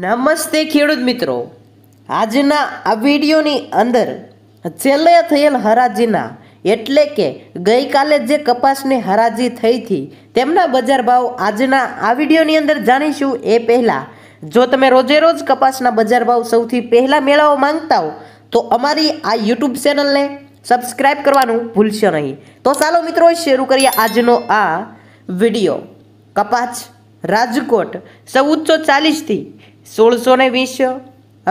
નમસ્તે ખેડૂત મિત્રો આજના આ વિડીયોની અંદર છેલ્લે થયેલ હરાજીના એટલે કે ગઈકાલે જે કપાસની હરાજી થઈ હતી તેમના બજાર ભાવ આજના આ વિડીયોની અંદર જાણીશું એ પહેલાં જો તમે રોજે રોજ કપાસના બજાર ભાવ સૌથી પહેલાં મેળવવા માંગતા હો તો અમારી આ યુટ્યુબ ચેનલને સબસ્ક્રાઈબ કરવાનું ભૂલશો નહીં તો ચાલો મિત્રો શરૂ કરીએ આજનો આ વિડીયો કપાસ રાજકોટ સૌ ચૌદસો ચાલીસથી સોળસો ને વીસ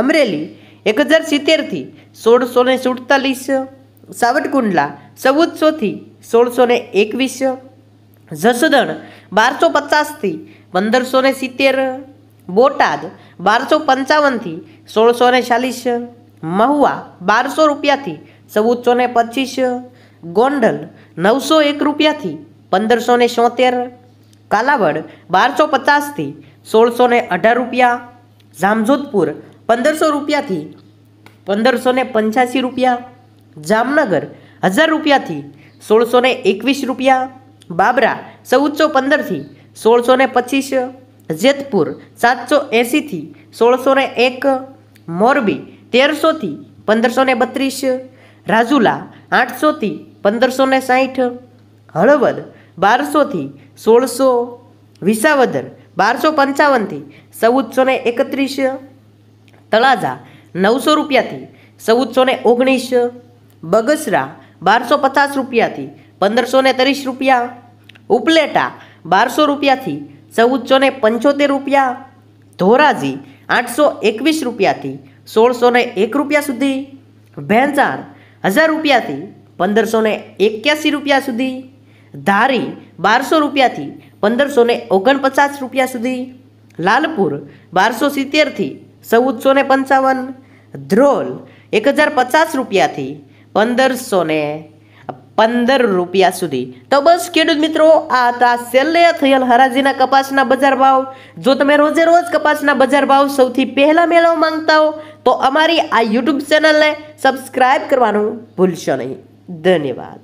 અમરેલી એક હજાર સિત્તેરથી સોળસો ને સુડતાલીસ સાવટકુંડલા ચૌદસોથી સોળસો ને એકવીસ જસદણ બારસો પચાસથી પંદરસો ને સિત્તેર બોટાદ બારસો પંચાવનથી સોળસો ને ચાલીસ મહુવા બારસો રૂપિયાથી ચૌદસો ને પચીસ ગોંડલ નવસો એક રૂપિયાથી પંદરસો ને કાલાવડ બારસો પચાસથી સોળસો ને અઢાર રૂપિયા જામજોધપુર પંદરસો રૂપિયાથી પંદરસો ને પંચ્યાસી રૂપિયા જામનગર હજાર રૂપિયાથી સોળસો ને એકવીસ રૂપિયા બાબરા ચૌદસો પંદરથી સોળસો ને પચીસ જેતપુર સાતસો એંસીથી સોળસો ને એક મોરબી તેરસોથી પંદરસો ને બત્રીસ રાજુલા આઠસોથી પંદરસો ને સાઠ હળવદ બારસોથી સોળસો વિસાવદર બારસો પંચાવનથી ચૌદસો ને એકત્રીસ તળાજા નવસો રૂપિયાથી ચૌદસો ને ઓગણીસ બગસરા બારસો પચાસ રૂપિયાથી પંદરસો ને ત્રીસ રૂપિયા ઉપલેટા બારસો રૂપિયાથી ચૌદસો ને પંચોતેર રૂપિયા ધોરાજી આઠસો એકવીસ રૂપિયાથી સોળસો ને એક રૂપિયા સુધી ભેંસાણ હજાર રૂપિયાથી પંદરસો ને એક્યાસી રૂપિયા સુધી ધારી બારસો રૂપિયાથી પંદરસો ને ઓગણપચાસ રૂપિયા સુધી લાલપુર બારસો સિત્તેરથી ચૌદસો ને પંચાવન ધ્રોલ એક હજાર પચાસ રૂપિયાથી પંદરસો ને પંદર રૂપિયા સુધી તો બસ ખેડૂત મિત્રો આ હતા છેલ્લે થયેલ હરાજીના કપાસના બજાર ભાવ જો તમે રોજે રોજ કપાસના બજાર ભાવ સૌથી પહેલાં મેળવવા માંગતા હો તો અમારી આ યુટ્યુબ ચેનલને સબસ્ક્રાઈબ કરવાનું ભૂલશો નહીં ધન્યવાદ